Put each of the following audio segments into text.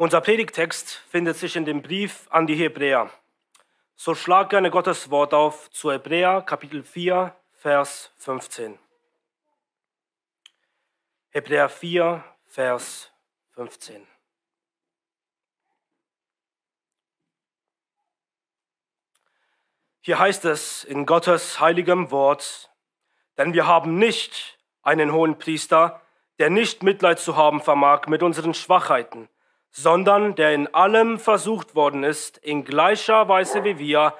Unser Predigtext findet sich in dem Brief an die Hebräer. So schlag gerne Gottes Wort auf zu Hebräer Kapitel 4, Vers 15. Hebräer 4, Vers 15. Hier heißt es in Gottes heiligem Wort, denn wir haben nicht einen hohen Priester, der nicht Mitleid zu haben vermag mit unseren Schwachheiten, sondern der in allem versucht worden ist, in gleicher Weise wie wir,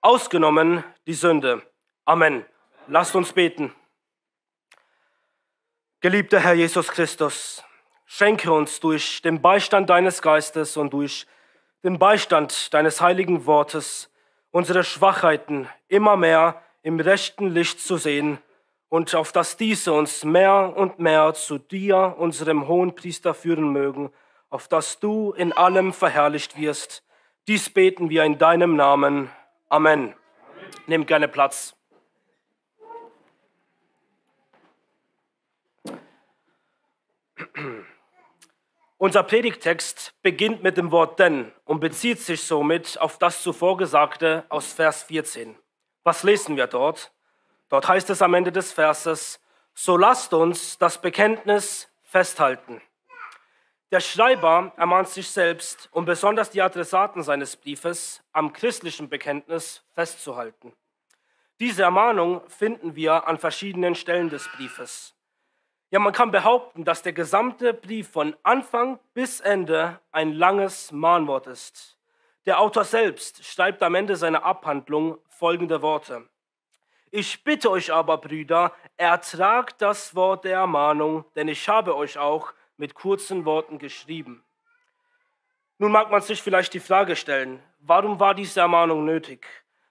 ausgenommen die Sünde. Amen. Lasst uns beten. Geliebter Herr Jesus Christus, schenke uns durch den Beistand deines Geistes und durch den Beistand deines heiligen Wortes unsere Schwachheiten immer mehr im rechten Licht zu sehen und auf dass diese uns mehr und mehr zu dir, unserem hohen Priester, führen mögen auf dass du in allem verherrlicht wirst. Dies beten wir in deinem Namen. Amen. Nimm gerne Platz. Unser Predigtext beginnt mit dem Wort denn und bezieht sich somit auf das zuvor Gesagte aus Vers 14. Was lesen wir dort? Dort heißt es am Ende des Verses, so lasst uns das Bekenntnis festhalten. Der Schreiber ermahnt sich selbst und besonders die Adressaten seines Briefes am christlichen Bekenntnis festzuhalten. Diese Ermahnung finden wir an verschiedenen Stellen des Briefes. Ja, man kann behaupten, dass der gesamte Brief von Anfang bis Ende ein langes Mahnwort ist. Der Autor selbst schreibt am Ende seiner Abhandlung folgende Worte. Ich bitte euch aber, Brüder, ertragt das Wort der Ermahnung, denn ich habe euch auch mit kurzen Worten geschrieben. Nun mag man sich vielleicht die Frage stellen, warum war diese Ermahnung nötig?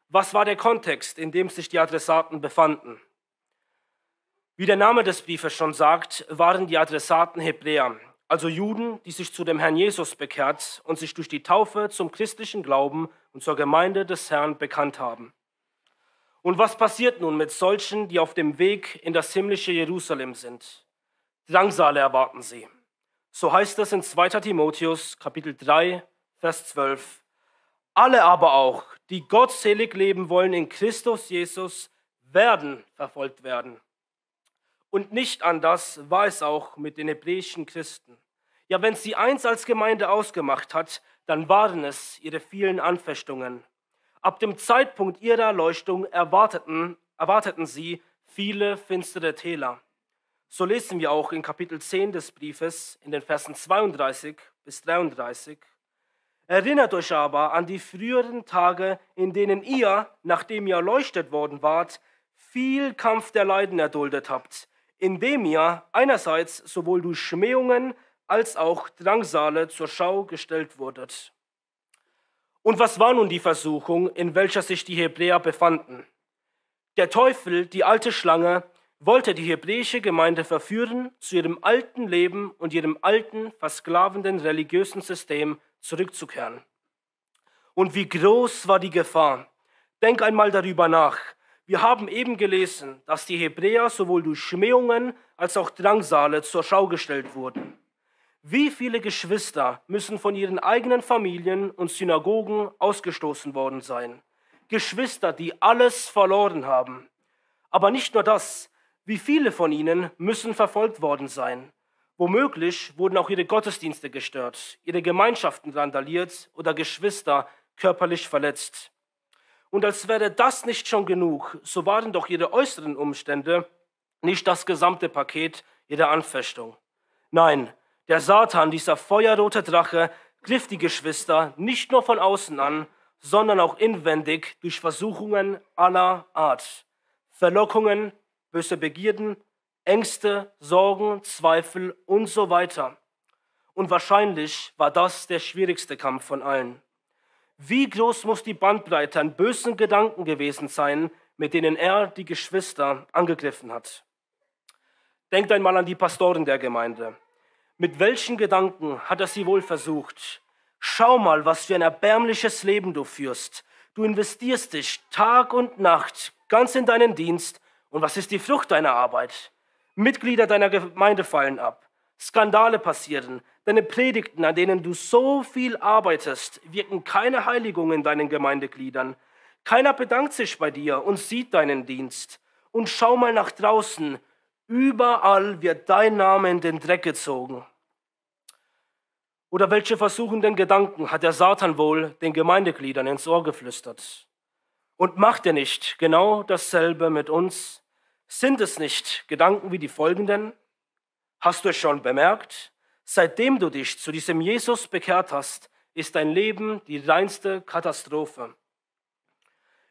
Was war der Kontext, in dem sich die Adressaten befanden? Wie der Name des Briefes schon sagt, waren die Adressaten Hebräer, also Juden, die sich zu dem Herrn Jesus bekehrt und sich durch die Taufe zum christlichen Glauben und zur Gemeinde des Herrn bekannt haben. Und was passiert nun mit solchen, die auf dem Weg in das himmlische Jerusalem sind? Drangsale erwarten sie. So heißt es in 2. Timotheus Kapitel 3, Vers 12. Alle aber auch, die gottselig leben wollen in Christus Jesus, werden verfolgt werden. Und nicht anders war es auch mit den hebräischen Christen. Ja, wenn sie eins als Gemeinde ausgemacht hat, dann waren es ihre vielen Anfechtungen. Ab dem Zeitpunkt ihrer Erleuchtung erwarteten, erwarteten sie viele finstere Täler. So lesen wir auch in Kapitel 10 des Briefes in den Versen 32 bis 33. Erinnert euch aber an die früheren Tage, in denen ihr, nachdem ihr erleuchtet worden wart, viel Kampf der Leiden erduldet habt, indem ihr einerseits sowohl durch Schmähungen als auch Drangsale zur Schau gestellt wurdet. Und was war nun die Versuchung, in welcher sich die Hebräer befanden? Der Teufel, die alte Schlange, wollte die hebräische Gemeinde verführen, zu ihrem alten Leben und ihrem alten, versklavenden religiösen System zurückzukehren. Und wie groß war die Gefahr? Denk einmal darüber nach. Wir haben eben gelesen, dass die Hebräer sowohl durch Schmähungen als auch Drangsale zur Schau gestellt wurden. Wie viele Geschwister müssen von ihren eigenen Familien und Synagogen ausgestoßen worden sein? Geschwister, die alles verloren haben. Aber nicht nur das, wie viele von ihnen müssen verfolgt worden sein? Womöglich wurden auch ihre Gottesdienste gestört, ihre Gemeinschaften randaliert oder Geschwister körperlich verletzt. Und als wäre das nicht schon genug, so waren doch ihre äußeren Umstände nicht das gesamte Paket ihrer Anfechtung. Nein, der Satan, dieser feuerrote Drache, griff die Geschwister nicht nur von außen an, sondern auch inwendig durch Versuchungen aller Art, Verlockungen böse Begierden, Ängste, Sorgen, Zweifel und so weiter. Und wahrscheinlich war das der schwierigste Kampf von allen. Wie groß muss die Bandbreite an bösen Gedanken gewesen sein, mit denen er die Geschwister angegriffen hat? Denkt einmal an die Pastoren der Gemeinde. Mit welchen Gedanken hat er sie wohl versucht? Schau mal, was für ein erbärmliches Leben du führst. Du investierst dich Tag und Nacht ganz in deinen Dienst und was ist die Frucht deiner Arbeit? Mitglieder deiner Gemeinde fallen ab. Skandale passieren. Deine Predigten, an denen du so viel arbeitest, wirken keine Heiligung in deinen Gemeindegliedern. Keiner bedankt sich bei dir und sieht deinen Dienst. Und schau mal nach draußen. Überall wird dein Name in den Dreck gezogen. Oder welche versuchenden Gedanken hat der Satan wohl den Gemeindegliedern ins Ohr geflüstert? Und macht er nicht genau dasselbe mit uns? Sind es nicht Gedanken wie die folgenden? Hast du es schon bemerkt? Seitdem du dich zu diesem Jesus bekehrt hast, ist dein Leben die reinste Katastrophe.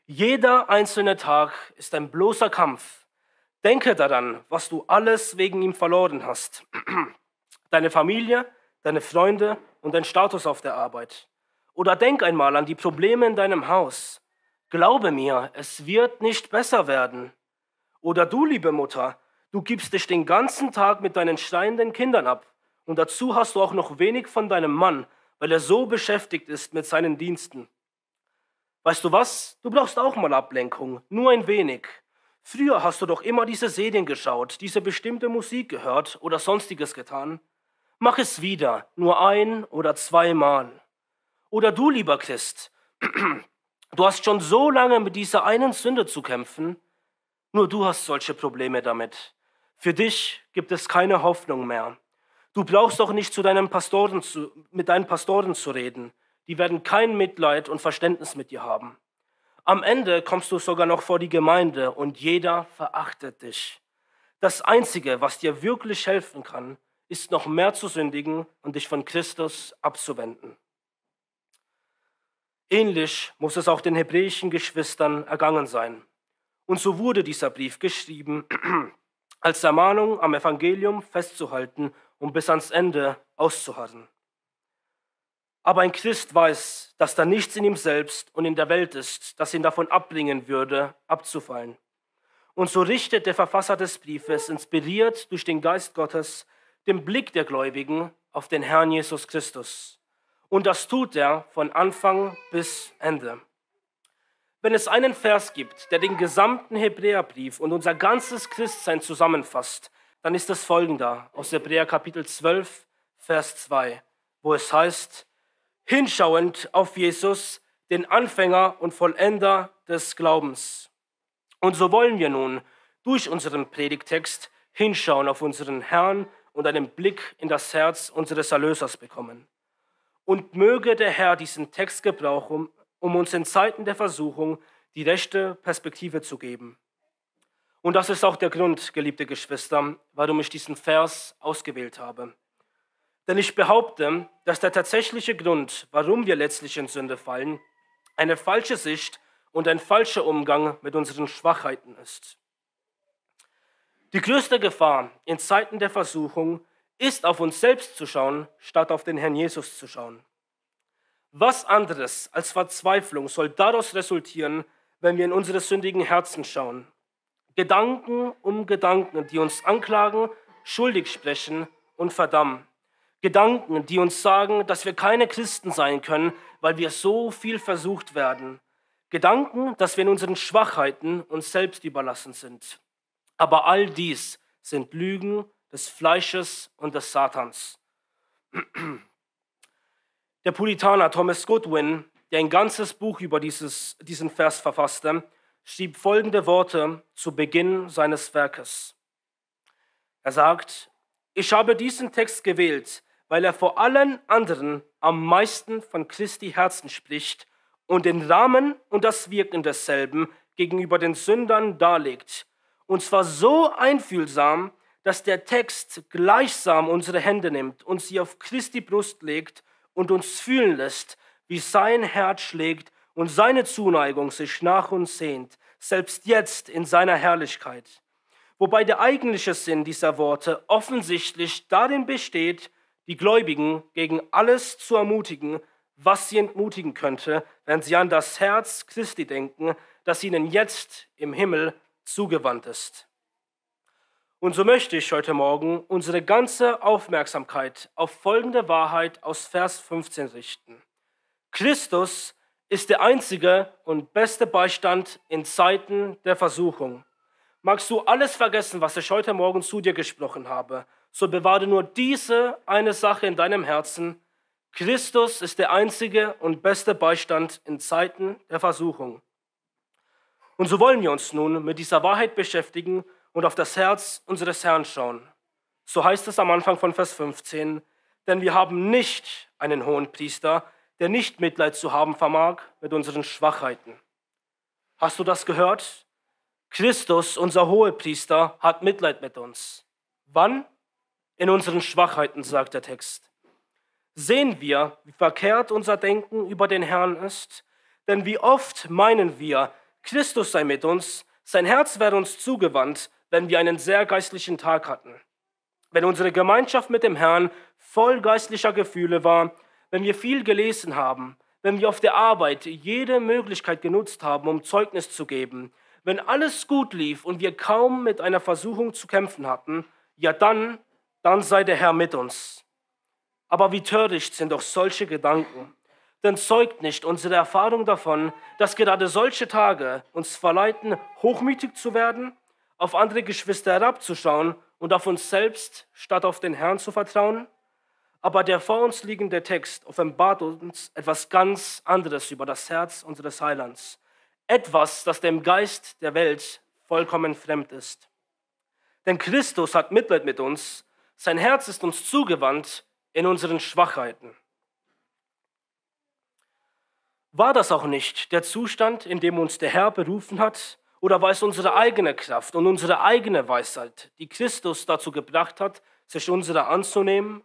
Jeder einzelne Tag ist ein bloßer Kampf. Denke daran, was du alles wegen ihm verloren hast. Deine Familie, deine Freunde und dein Status auf der Arbeit. Oder denk einmal an die Probleme in deinem Haus. Glaube mir, es wird nicht besser werden. Oder du, liebe Mutter, du gibst dich den ganzen Tag mit deinen schreienden Kindern ab. Und dazu hast du auch noch wenig von deinem Mann, weil er so beschäftigt ist mit seinen Diensten. Weißt du was? Du brauchst auch mal Ablenkung, nur ein wenig. Früher hast du doch immer diese Serien geschaut, diese bestimmte Musik gehört oder sonstiges getan. Mach es wieder, nur ein oder zweimal. Oder du, lieber Christ, du hast schon so lange mit dieser einen Sünde zu kämpfen, nur du hast solche Probleme damit. Für dich gibt es keine Hoffnung mehr. Du brauchst auch nicht zu deinen Pastoren zu, mit deinen Pastoren zu reden. Die werden kein Mitleid und Verständnis mit dir haben. Am Ende kommst du sogar noch vor die Gemeinde und jeder verachtet dich. Das Einzige, was dir wirklich helfen kann, ist noch mehr zu sündigen und dich von Christus abzuwenden. Ähnlich muss es auch den hebräischen Geschwistern ergangen sein. Und so wurde dieser Brief geschrieben, als Ermahnung am Evangelium festzuhalten und bis ans Ende auszuharren. Aber ein Christ weiß, dass da nichts in ihm selbst und in der Welt ist, das ihn davon abbringen würde, abzufallen. Und so richtet der Verfasser des Briefes, inspiriert durch den Geist Gottes, den Blick der Gläubigen auf den Herrn Jesus Christus. Und das tut er von Anfang bis Ende. Wenn es einen Vers gibt, der den gesamten Hebräerbrief und unser ganzes Christsein zusammenfasst, dann ist das folgender aus Hebräer Kapitel 12, Vers 2, wo es heißt, hinschauend auf Jesus, den Anfänger und Vollender des Glaubens. Und so wollen wir nun durch unseren Predigtext hinschauen auf unseren Herrn und einen Blick in das Herz unseres Erlösers bekommen. Und möge der Herr diesen Text gebrauchen, um uns in Zeiten der Versuchung die rechte Perspektive zu geben. Und das ist auch der Grund, geliebte Geschwister, warum ich diesen Vers ausgewählt habe. Denn ich behaupte, dass der tatsächliche Grund, warum wir letztlich in Sünde fallen, eine falsche Sicht und ein falscher Umgang mit unseren Schwachheiten ist. Die größte Gefahr in Zeiten der Versuchung ist, auf uns selbst zu schauen, statt auf den Herrn Jesus zu schauen. Was anderes als Verzweiflung soll daraus resultieren, wenn wir in unsere sündigen Herzen schauen? Gedanken um Gedanken, die uns anklagen, schuldig sprechen und verdammen. Gedanken, die uns sagen, dass wir keine Christen sein können, weil wir so viel versucht werden. Gedanken, dass wir in unseren Schwachheiten uns selbst überlassen sind. Aber all dies sind Lügen des Fleisches und des Satans. Der Puritaner Thomas Goodwin, der ein ganzes Buch über dieses, diesen Vers verfasste, schrieb folgende Worte zu Beginn seines Werkes. Er sagt, ich habe diesen Text gewählt, weil er vor allen anderen am meisten von Christi Herzen spricht und den Rahmen und das Wirken desselben gegenüber den Sündern darlegt. Und zwar so einfühlsam, dass der Text gleichsam unsere Hände nimmt und sie auf Christi Brust legt und uns fühlen lässt, wie sein Herz schlägt und seine Zuneigung sich nach uns sehnt, selbst jetzt in seiner Herrlichkeit. Wobei der eigentliche Sinn dieser Worte offensichtlich darin besteht, die Gläubigen gegen alles zu ermutigen, was sie entmutigen könnte, wenn sie an das Herz Christi denken, das ihnen jetzt im Himmel zugewandt ist. Und so möchte ich heute Morgen unsere ganze Aufmerksamkeit auf folgende Wahrheit aus Vers 15 richten. Christus ist der einzige und beste Beistand in Zeiten der Versuchung. Magst du alles vergessen, was ich heute Morgen zu dir gesprochen habe, so bewahre nur diese eine Sache in deinem Herzen. Christus ist der einzige und beste Beistand in Zeiten der Versuchung. Und so wollen wir uns nun mit dieser Wahrheit beschäftigen und auf das Herz unseres Herrn schauen. So heißt es am Anfang von Vers 15, denn wir haben nicht einen hohen Priester, der nicht Mitleid zu haben vermag mit unseren Schwachheiten. Hast du das gehört? Christus, unser Hohepriester, hat Mitleid mit uns. Wann? In unseren Schwachheiten, sagt der Text. Sehen wir, wie verkehrt unser Denken über den Herrn ist? Denn wie oft meinen wir, Christus sei mit uns, sein Herz wäre uns zugewandt, wenn wir einen sehr geistlichen Tag hatten, wenn unsere Gemeinschaft mit dem Herrn voll geistlicher Gefühle war, wenn wir viel gelesen haben, wenn wir auf der Arbeit jede Möglichkeit genutzt haben, um Zeugnis zu geben, wenn alles gut lief und wir kaum mit einer Versuchung zu kämpfen hatten, ja dann, dann sei der Herr mit uns. Aber wie töricht sind doch solche Gedanken. Denn zeugt nicht unsere Erfahrung davon, dass gerade solche Tage uns verleiten, hochmütig zu werden? auf andere Geschwister herabzuschauen und auf uns selbst statt auf den Herrn zu vertrauen? Aber der vor uns liegende Text offenbart uns etwas ganz anderes über das Herz unseres Heilands. Etwas, das dem Geist der Welt vollkommen fremd ist. Denn Christus hat Mitleid mit uns, sein Herz ist uns zugewandt in unseren Schwachheiten. War das auch nicht der Zustand, in dem uns der Herr berufen hat, oder war es unsere eigene Kraft und unsere eigene Weisheit, die Christus dazu gebracht hat, sich unserer anzunehmen?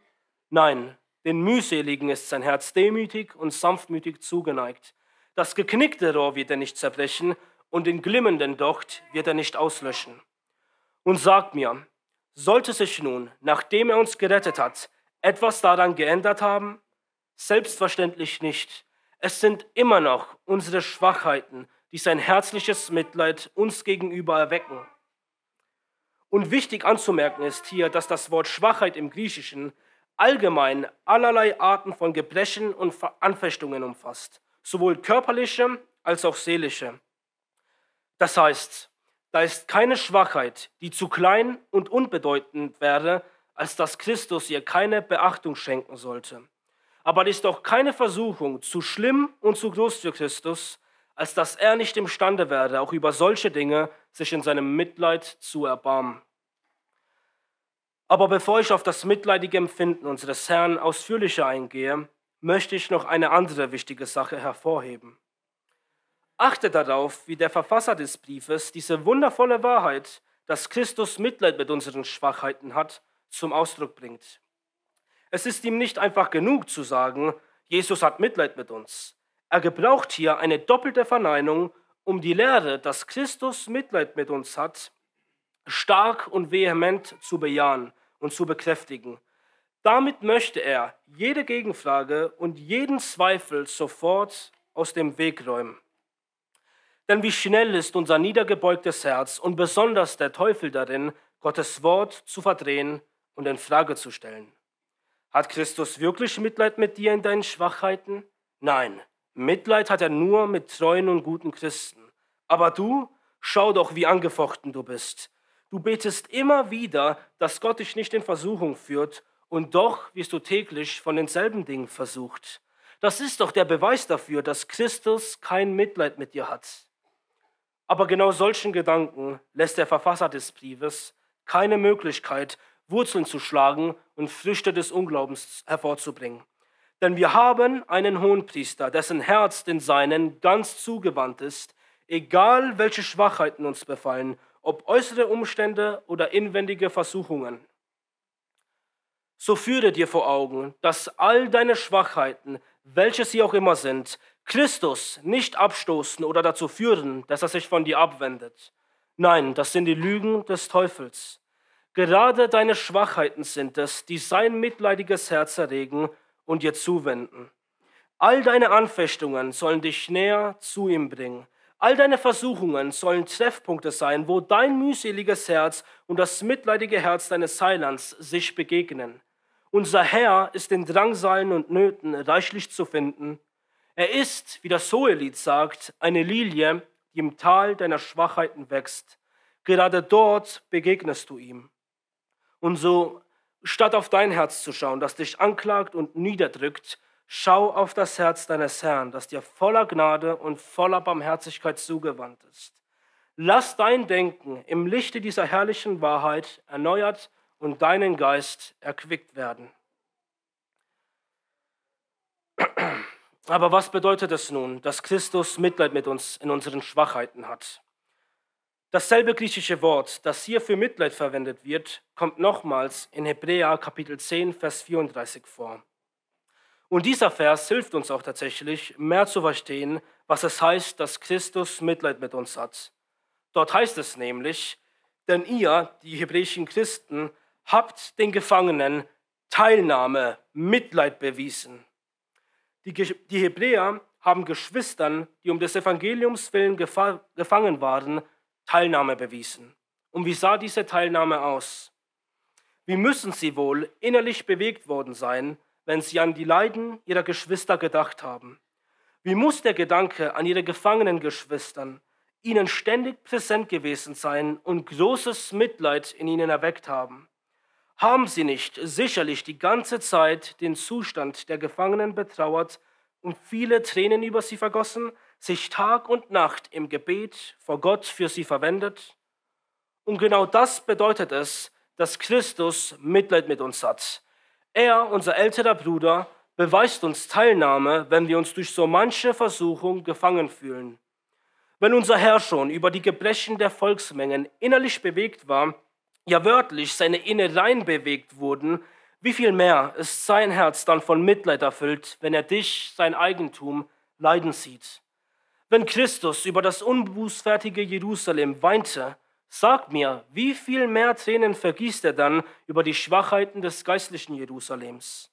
Nein, den Mühseligen ist sein Herz demütig und sanftmütig zugeneigt. Das geknickte Rohr wird er nicht zerbrechen und den glimmenden Docht wird er nicht auslöschen. Und sagt mir, sollte sich nun, nachdem er uns gerettet hat, etwas daran geändert haben? Selbstverständlich nicht. Es sind immer noch unsere Schwachheiten, die sein herzliches Mitleid uns gegenüber erwecken. Und wichtig anzumerken ist hier, dass das Wort Schwachheit im Griechischen allgemein allerlei Arten von Gebrechen und Anfechtungen umfasst, sowohl körperliche als auch seelische. Das heißt, da ist keine Schwachheit, die zu klein und unbedeutend wäre, als dass Christus ihr keine Beachtung schenken sollte. Aber es ist auch keine Versuchung zu schlimm und zu groß für Christus, als dass er nicht imstande werde, auch über solche Dinge sich in seinem Mitleid zu erbarmen. Aber bevor ich auf das mitleidige Empfinden unseres Herrn ausführlicher eingehe, möchte ich noch eine andere wichtige Sache hervorheben. Achte darauf, wie der Verfasser des Briefes diese wundervolle Wahrheit, dass Christus Mitleid mit unseren Schwachheiten hat, zum Ausdruck bringt. Es ist ihm nicht einfach genug zu sagen, Jesus hat Mitleid mit uns. Er gebraucht hier eine doppelte Verneinung, um die Lehre, dass Christus Mitleid mit uns hat, stark und vehement zu bejahen und zu bekräftigen. Damit möchte er jede Gegenfrage und jeden Zweifel sofort aus dem Weg räumen. Denn wie schnell ist unser niedergebeugtes Herz und besonders der Teufel darin, Gottes Wort zu verdrehen und in Frage zu stellen. Hat Christus wirklich Mitleid mit dir in deinen Schwachheiten? Nein, Mitleid hat er nur mit treuen und guten Christen. Aber du, schau doch, wie angefochten du bist. Du betest immer wieder, dass Gott dich nicht in Versuchung führt, und doch wirst du täglich von denselben Dingen versucht. Das ist doch der Beweis dafür, dass Christus kein Mitleid mit dir hat. Aber genau solchen Gedanken lässt der Verfasser des Briefes keine Möglichkeit, Wurzeln zu schlagen und Früchte des Unglaubens hervorzubringen. Denn wir haben einen Hohenpriester, dessen Herz den Seinen ganz zugewandt ist, egal welche Schwachheiten uns befallen, ob äußere Umstände oder inwendige Versuchungen. So führe dir vor Augen, dass all deine Schwachheiten, welche sie auch immer sind, Christus nicht abstoßen oder dazu führen, dass er sich von dir abwendet. Nein, das sind die Lügen des Teufels. Gerade deine Schwachheiten sind es, die sein mitleidiges Herz erregen und dir zuwenden. All deine Anfechtungen sollen dich näher zu ihm bringen. All deine Versuchungen sollen Treffpunkte sein, wo dein mühseliges Herz und das mitleidige Herz deines Heilands sich begegnen. Unser Herr ist in Drangsalen und Nöten reichlich zu finden. Er ist, wie das Hohelied sagt, eine Lilie, die im Tal deiner Schwachheiten wächst. Gerade dort begegnest du ihm. Und so Statt auf dein Herz zu schauen, das dich anklagt und niederdrückt, schau auf das Herz deines Herrn, das dir voller Gnade und voller Barmherzigkeit zugewandt ist. Lass dein Denken im Lichte dieser herrlichen Wahrheit erneuert und deinen Geist erquickt werden. Aber was bedeutet es nun, dass Christus Mitleid mit uns in unseren Schwachheiten hat? Dasselbe griechische Wort, das hier für Mitleid verwendet wird, kommt nochmals in Hebräer Kapitel 10, Vers 34 vor. Und dieser Vers hilft uns auch tatsächlich, mehr zu verstehen, was es heißt, dass Christus Mitleid mit uns hat. Dort heißt es nämlich, denn ihr, die hebräischen Christen, habt den Gefangenen Teilnahme, Mitleid bewiesen. Die, die Hebräer haben Geschwistern, die um des Evangeliums willen gefangen waren, Teilnahme bewiesen. Und wie sah diese Teilnahme aus? Wie müssen sie wohl innerlich bewegt worden sein, wenn sie an die Leiden ihrer Geschwister gedacht haben? Wie muss der Gedanke an ihre gefangenen Geschwistern ihnen ständig präsent gewesen sein und großes Mitleid in ihnen erweckt haben? Haben sie nicht sicherlich die ganze Zeit den Zustand der Gefangenen betrauert und viele Tränen über sie vergossen? sich Tag und Nacht im Gebet vor Gott für sie verwendet. Und genau das bedeutet es, dass Christus Mitleid mit uns hat. Er, unser älterer Bruder, beweist uns Teilnahme, wenn wir uns durch so manche Versuchung gefangen fühlen. Wenn unser Herr schon über die Gebrechen der Volksmengen innerlich bewegt war, ja wörtlich seine Innereien bewegt wurden, wie viel mehr ist sein Herz dann von Mitleid erfüllt, wenn er dich, sein Eigentum, leiden sieht. Wenn Christus über das unbußfertige Jerusalem weinte, sagt mir, wie viel mehr Tränen vergießt er dann über die Schwachheiten des geistlichen Jerusalems?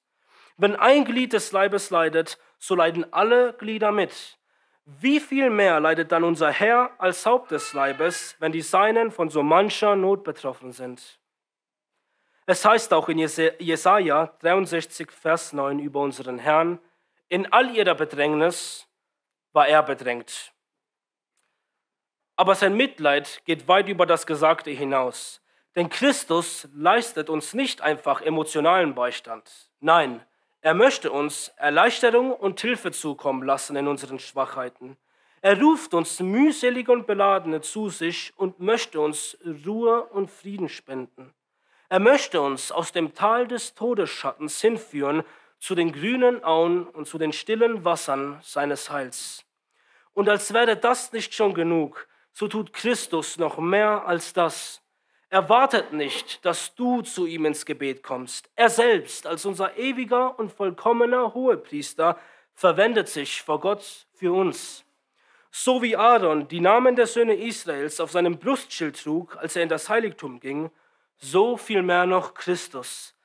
Wenn ein Glied des Leibes leidet, so leiden alle Glieder mit. Wie viel mehr leidet dann unser Herr als Haupt des Leibes, wenn die Seinen von so mancher Not betroffen sind? Es heißt auch in Jesaja 63, Vers 9 über unseren Herrn: In all ihrer Bedrängnis war er bedrängt. Aber sein Mitleid geht weit über das Gesagte hinaus. Denn Christus leistet uns nicht einfach emotionalen Beistand. Nein, er möchte uns Erleichterung und Hilfe zukommen lassen in unseren Schwachheiten. Er ruft uns mühselige und beladene zu sich und möchte uns Ruhe und Frieden spenden. Er möchte uns aus dem Tal des Todesschattens hinführen zu den grünen Auen und zu den stillen Wassern seines Heils. Und als wäre das nicht schon genug, so tut Christus noch mehr als das. Er wartet nicht, dass du zu ihm ins Gebet kommst. Er selbst, als unser ewiger und vollkommener Hohepriester, verwendet sich vor Gott für uns. So wie Aaron die Namen der Söhne Israels auf seinem Brustschild trug, als er in das Heiligtum ging, so viel mehr noch Christus.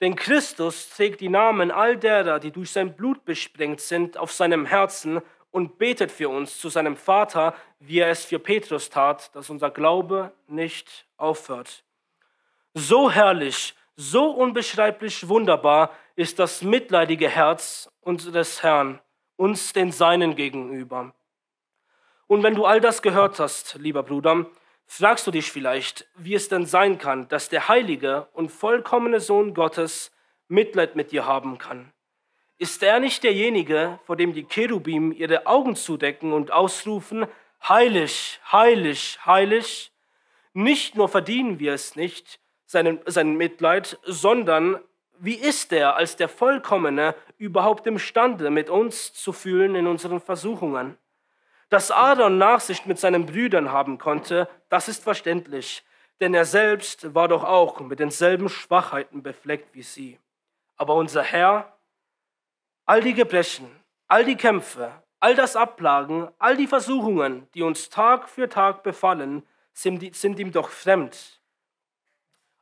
Denn Christus trägt die Namen all derer, die durch sein Blut besprengt sind, auf seinem Herzen und betet für uns zu seinem Vater, wie er es für Petrus tat, dass unser Glaube nicht aufhört. So herrlich, so unbeschreiblich wunderbar ist das mitleidige Herz unseres Herrn uns den Seinen gegenüber. Und wenn du all das gehört hast, lieber Bruder, fragst du dich vielleicht, wie es denn sein kann, dass der heilige und vollkommene Sohn Gottes Mitleid mit dir haben kann. Ist er nicht derjenige, vor dem die Cherubim ihre Augen zudecken und ausrufen, heilig, heilig, heilig? Nicht nur verdienen wir es nicht, seinen, sein Mitleid, sondern wie ist er als der Vollkommene überhaupt imstande, mit uns zu fühlen in unseren Versuchungen? Dass Aaron Nachsicht mit seinen Brüdern haben konnte, das ist verständlich, denn er selbst war doch auch mit denselben Schwachheiten befleckt wie sie. Aber unser Herr all die Gebrechen, all die Kämpfe, all das Ablagen, all die Versuchungen, die uns Tag für Tag befallen, sind, sind ihm doch fremd.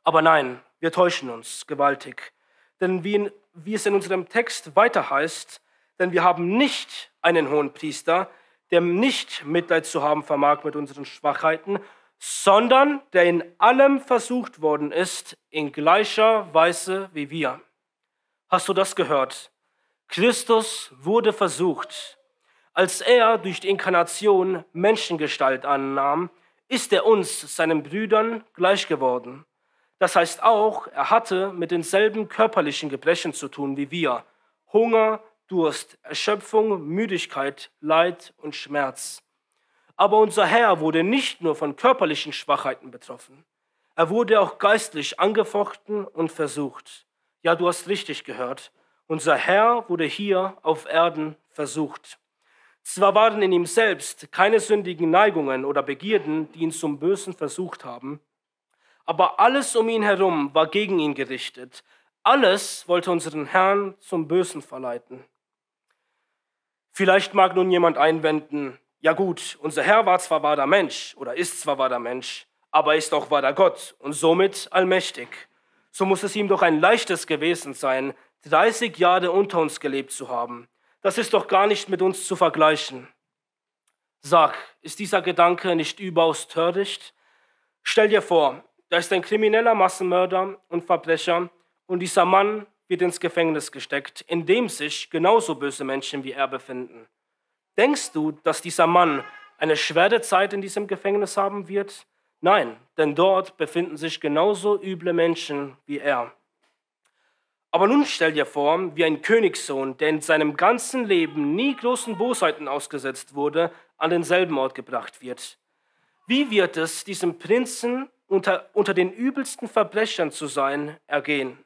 Aber nein, wir täuschen uns gewaltig. Denn wie, in, wie es in unserem Text weiter heißt, denn wir haben nicht einen hohen Priester, der nicht Mitleid zu haben vermag mit unseren Schwachheiten, sondern der in allem versucht worden ist, in gleicher Weise wie wir. Hast du das gehört? Christus wurde versucht. Als er durch die Inkarnation Menschengestalt annahm, ist er uns, seinen Brüdern, gleich geworden. Das heißt auch, er hatte mit denselben körperlichen Gebrechen zu tun wie wir. Hunger, Durst, Erschöpfung, Müdigkeit, Leid und Schmerz. Aber unser Herr wurde nicht nur von körperlichen Schwachheiten betroffen. Er wurde auch geistlich angefochten und versucht. Ja, du hast richtig gehört. Unser Herr wurde hier auf Erden versucht. Zwar waren in ihm selbst keine sündigen Neigungen oder Begierden, die ihn zum Bösen versucht haben, aber alles um ihn herum war gegen ihn gerichtet. Alles wollte unseren Herrn zum Bösen verleiten. Vielleicht mag nun jemand einwenden, ja gut, unser Herr war zwar wahrer Mensch oder ist zwar wahrer Mensch, aber ist auch wahrer Gott und somit allmächtig. So muss es ihm doch ein leichtes gewesen sein, 30 Jahre unter uns gelebt zu haben. Das ist doch gar nicht mit uns zu vergleichen. Sag, ist dieser Gedanke nicht überaus töricht? Stell dir vor, da ist ein krimineller Massenmörder und Verbrecher und dieser Mann wird ins Gefängnis gesteckt, in dem sich genauso böse Menschen wie er befinden. Denkst du, dass dieser Mann eine schwere Zeit in diesem Gefängnis haben wird? Nein, denn dort befinden sich genauso üble Menschen wie er. Aber nun stell dir vor, wie ein Königssohn, der in seinem ganzen Leben nie großen Bosheiten ausgesetzt wurde, an denselben Ort gebracht wird. Wie wird es diesem Prinzen unter, unter den übelsten Verbrechern zu sein ergehen?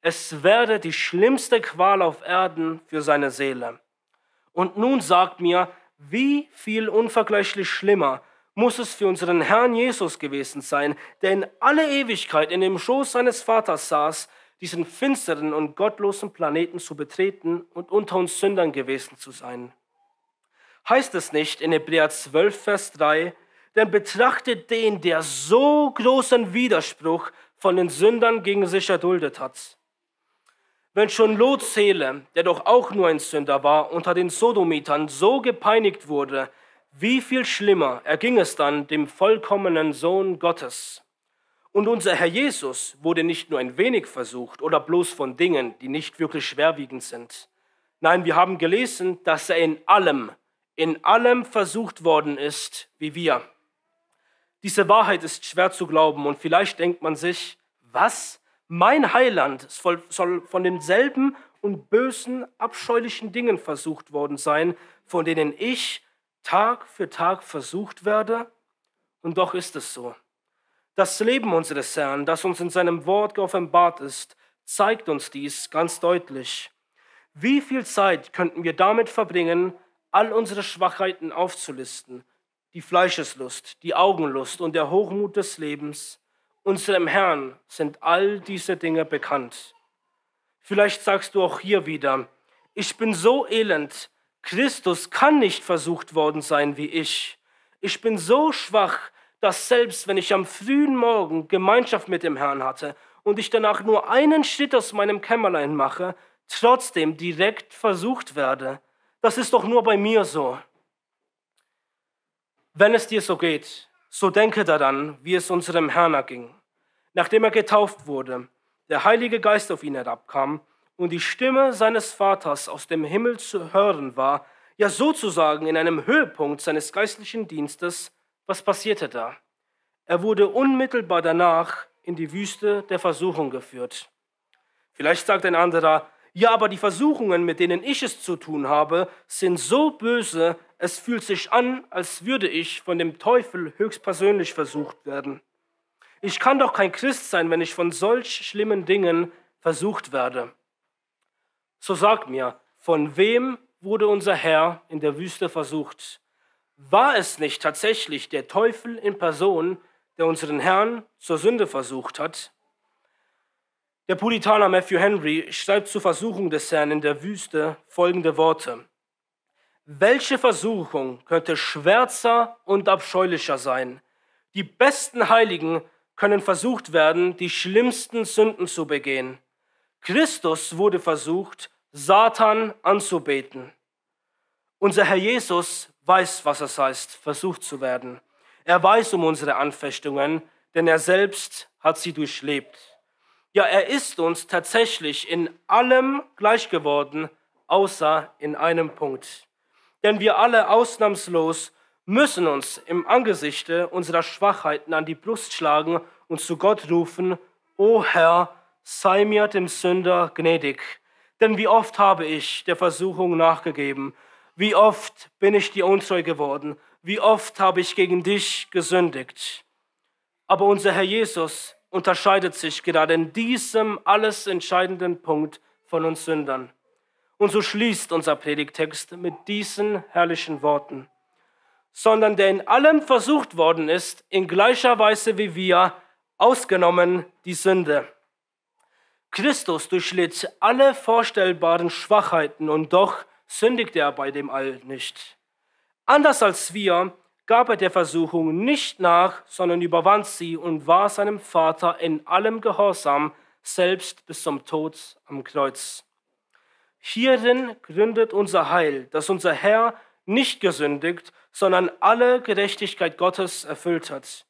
Es werde die schlimmste Qual auf Erden für seine Seele. Und nun sagt mir, wie viel unvergleichlich schlimmer muss es für unseren Herrn Jesus gewesen sein, der in alle Ewigkeit in dem Schoß seines Vaters saß, diesen finsteren und gottlosen Planeten zu betreten und unter uns Sündern gewesen zu sein. Heißt es nicht in Hebräer 12, Vers 3, denn betrachtet den, der so großen Widerspruch von den Sündern gegen sich erduldet hat. Wenn schon Lot Seele, der doch auch nur ein Sünder war, unter den Sodomitern so gepeinigt wurde, wie viel schlimmer erging es dann dem vollkommenen Sohn Gottes? Und unser Herr Jesus wurde nicht nur ein wenig versucht oder bloß von Dingen, die nicht wirklich schwerwiegend sind. Nein, wir haben gelesen, dass er in allem, in allem versucht worden ist, wie wir. Diese Wahrheit ist schwer zu glauben und vielleicht denkt man sich, was? Mein Heiland soll von denselben und bösen, abscheulichen Dingen versucht worden sein, von denen ich Tag für Tag versucht werde? Und doch ist es so. Das Leben unseres Herrn, das uns in seinem Wort geoffenbart ist, zeigt uns dies ganz deutlich. Wie viel Zeit könnten wir damit verbringen, all unsere Schwachheiten aufzulisten, die Fleischeslust, die Augenlust und der Hochmut des Lebens? Unserem Herrn sind all diese Dinge bekannt. Vielleicht sagst du auch hier wieder, ich bin so elend, Christus kann nicht versucht worden sein wie ich. Ich bin so schwach, dass selbst wenn ich am frühen Morgen Gemeinschaft mit dem Herrn hatte und ich danach nur einen Schritt aus meinem Kämmerlein mache, trotzdem direkt versucht werde. Das ist doch nur bei mir so. Wenn es dir so geht, so denke daran, wie es unserem Herrn erging. Nachdem er getauft wurde, der Heilige Geist auf ihn herabkam und die Stimme seines Vaters aus dem Himmel zu hören war, ja sozusagen in einem Höhepunkt seines geistlichen Dienstes, was passierte da? Er wurde unmittelbar danach in die Wüste der Versuchung geführt. Vielleicht sagt ein anderer, ja, aber die Versuchungen, mit denen ich es zu tun habe, sind so böse, es fühlt sich an, als würde ich von dem Teufel höchstpersönlich versucht werden. Ich kann doch kein Christ sein, wenn ich von solch schlimmen Dingen versucht werde. So sag mir, von wem wurde unser Herr in der Wüste versucht? War es nicht tatsächlich der Teufel in Person, der unseren Herrn zur Sünde versucht hat? Der Puritaner Matthew Henry schreibt zur Versuchung des Herrn in der Wüste folgende Worte. Welche Versuchung könnte schwärzer und abscheulicher sein? Die besten Heiligen können versucht werden, die schlimmsten Sünden zu begehen. Christus wurde versucht, Satan anzubeten. Unser Herr Jesus weiß, was es heißt, versucht zu werden. Er weiß um unsere Anfechtungen, denn er selbst hat sie durchlebt. Ja, er ist uns tatsächlich in allem gleich geworden, außer in einem Punkt. Denn wir alle ausnahmslos müssen uns im Angesichte unserer Schwachheiten an die Brust schlagen und zu Gott rufen, O Herr, sei mir dem Sünder gnädig. Denn wie oft habe ich der Versuchung nachgegeben wie oft bin ich dir untreu geworden? Wie oft habe ich gegen dich gesündigt? Aber unser Herr Jesus unterscheidet sich gerade in diesem alles entscheidenden Punkt von uns Sündern. Und so schließt unser Predigtext mit diesen herrlichen Worten. Sondern der in allem versucht worden ist, in gleicher Weise wie wir, ausgenommen die Sünde. Christus durchlitt alle vorstellbaren Schwachheiten und doch sündigte er bei dem All nicht. Anders als wir gab er der Versuchung nicht nach, sondern überwand sie und war seinem Vater in allem Gehorsam, selbst bis zum Tod am Kreuz. Hierin gründet unser Heil, dass unser Herr nicht gesündigt, sondern alle Gerechtigkeit Gottes erfüllt hat.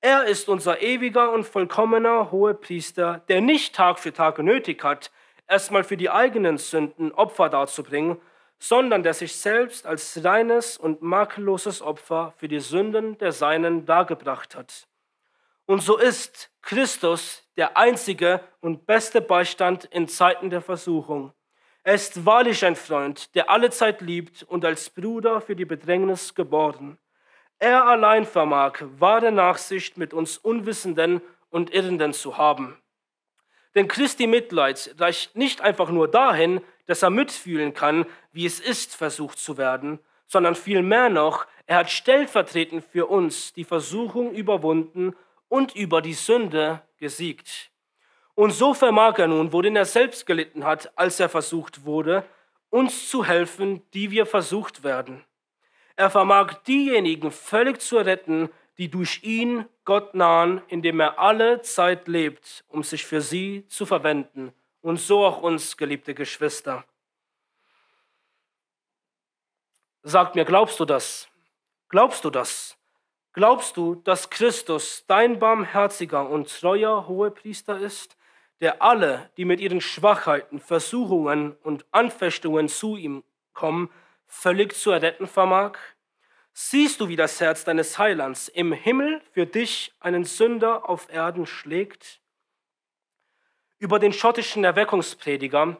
Er ist unser ewiger und vollkommener Hohepriester, der nicht Tag für Tag nötig hat, erstmal für die eigenen Sünden Opfer darzubringen, sondern der sich selbst als reines und makelloses Opfer für die Sünden der Seinen dargebracht hat. Und so ist Christus der einzige und beste Beistand in Zeiten der Versuchung. Er ist wahrlich ein Freund, der alle Zeit liebt und als Bruder für die Bedrängnis geboren. Er allein vermag wahre Nachsicht mit uns Unwissenden und Irrenden zu haben. Denn Christi Mitleid reicht nicht einfach nur dahin, dass er mitfühlen kann, wie es ist, versucht zu werden, sondern vielmehr noch, er hat stellvertretend für uns die Versuchung überwunden und über die Sünde gesiegt. Und so vermag er nun, worin er selbst gelitten hat, als er versucht wurde, uns zu helfen, die wir versucht werden. Er vermag diejenigen völlig zu retten, die durch ihn Gott nahen, indem er alle Zeit lebt, um sich für sie zu verwenden und so auch uns, geliebte Geschwister. Sag mir, glaubst du das? Glaubst du das? Glaubst du, dass Christus dein barmherziger und treuer Hohepriester ist, der alle, die mit ihren Schwachheiten, Versuchungen und Anfechtungen zu ihm kommen, völlig zu erretten vermag? Siehst du, wie das Herz deines Heilands im Himmel für dich einen Sünder auf Erden schlägt? Über den schottischen Erweckungsprediger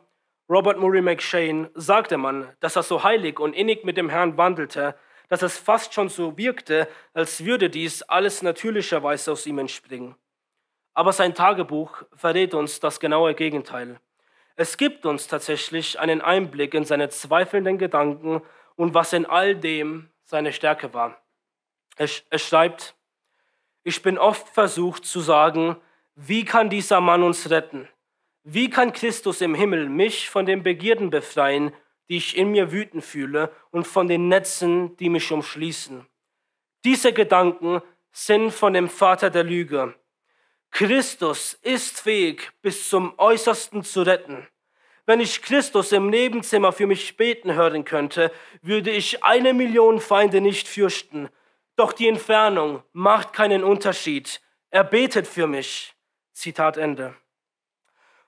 Robert Murray McShane sagte man, dass er so heilig und innig mit dem Herrn wandelte, dass es fast schon so wirkte, als würde dies alles natürlicherweise aus ihm entspringen. Aber sein Tagebuch verrät uns das genaue Gegenteil. Es gibt uns tatsächlich einen Einblick in seine zweifelnden Gedanken und was in all dem seine Stärke war. Er, schreibt, ich bin oft versucht zu sagen, wie kann dieser Mann uns retten? Wie kann Christus im Himmel mich von den Begierden befreien, die ich in mir wütend fühle und von den Netzen, die mich umschließen? Diese Gedanken sind von dem Vater der Lüge. Christus ist fähig, bis zum Äußersten zu retten. Wenn ich Christus im Nebenzimmer für mich beten hören könnte, würde ich eine Million Feinde nicht fürchten. Doch die Entfernung macht keinen Unterschied. Er betet für mich. Zitat Ende.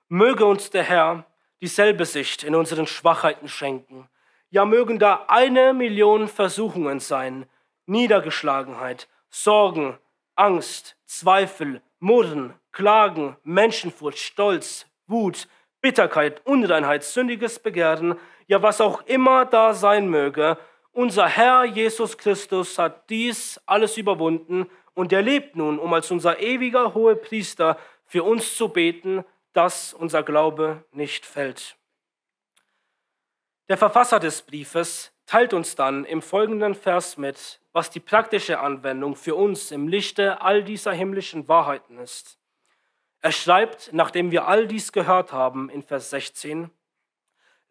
Möge uns der Herr dieselbe Sicht in unseren Schwachheiten schenken. Ja, mögen da eine Million Versuchungen sein, Niedergeschlagenheit, Sorgen, Angst, Zweifel, Murren, Klagen, Menschenfurcht, Stolz, Wut, Bitterkeit, Unreinheit, sündiges Begehren, ja was auch immer da sein möge, unser Herr Jesus Christus hat dies alles überwunden und er lebt nun, um als unser ewiger hoher Priester für uns zu beten, dass unser Glaube nicht fällt. Der Verfasser des Briefes teilt uns dann im folgenden Vers mit, was die praktische Anwendung für uns im Lichte all dieser himmlischen Wahrheiten ist. Er schreibt, nachdem wir all dies gehört haben, in Vers 16,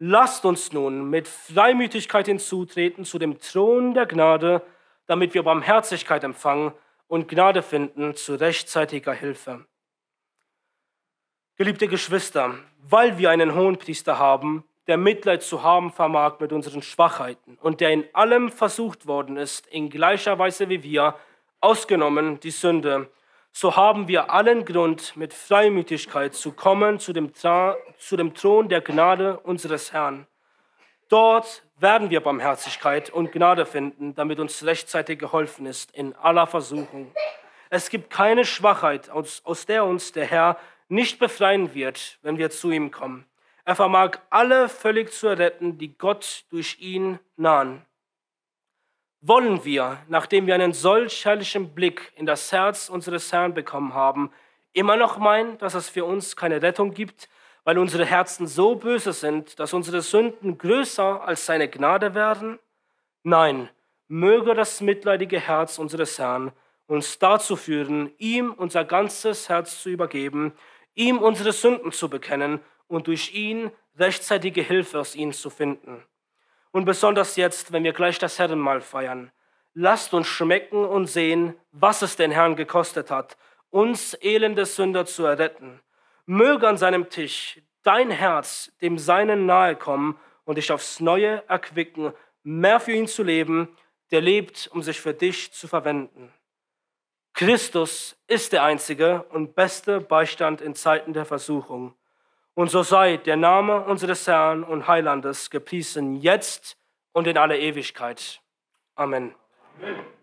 Lasst uns nun mit Freimütigkeit hinzutreten zu dem Thron der Gnade, damit wir Barmherzigkeit empfangen und Gnade finden zu rechtzeitiger Hilfe. Geliebte Geschwister, weil wir einen hohen Priester haben, der Mitleid zu haben vermag mit unseren Schwachheiten und der in allem versucht worden ist, in gleicher Weise wie wir, ausgenommen die Sünde, so haben wir allen Grund, mit Freimütigkeit zu kommen zu dem, Tra zu dem Thron der Gnade unseres Herrn. Dort werden wir Barmherzigkeit und Gnade finden, damit uns rechtzeitig geholfen ist in aller Versuchung. Es gibt keine Schwachheit, aus, aus der uns der Herr nicht befreien wird, wenn wir zu ihm kommen. Er vermag alle völlig zu retten, die Gott durch ihn nahen. Wollen wir, nachdem wir einen solch herrlichen Blick in das Herz unseres Herrn bekommen haben, immer noch meinen, dass es für uns keine Rettung gibt, weil unsere Herzen so böse sind, dass unsere Sünden größer als seine Gnade werden? Nein, möge das mitleidige Herz unseres Herrn uns dazu führen, ihm unser ganzes Herz zu übergeben ihm unsere Sünden zu bekennen und durch ihn rechtzeitige Hilfe aus ihnen zu finden. Und besonders jetzt, wenn wir gleich das Herrenmahl feiern, lasst uns schmecken und sehen, was es den Herrn gekostet hat, uns elende Sünder zu erretten. Möge an seinem Tisch dein Herz dem Seinen nahe kommen und dich aufs Neue erquicken, mehr für ihn zu leben, der lebt, um sich für dich zu verwenden. Christus ist der einzige und beste Beistand in Zeiten der Versuchung. Und so sei der Name unseres Herrn und Heilandes gepriesen jetzt und in aller Ewigkeit. Amen. Amen.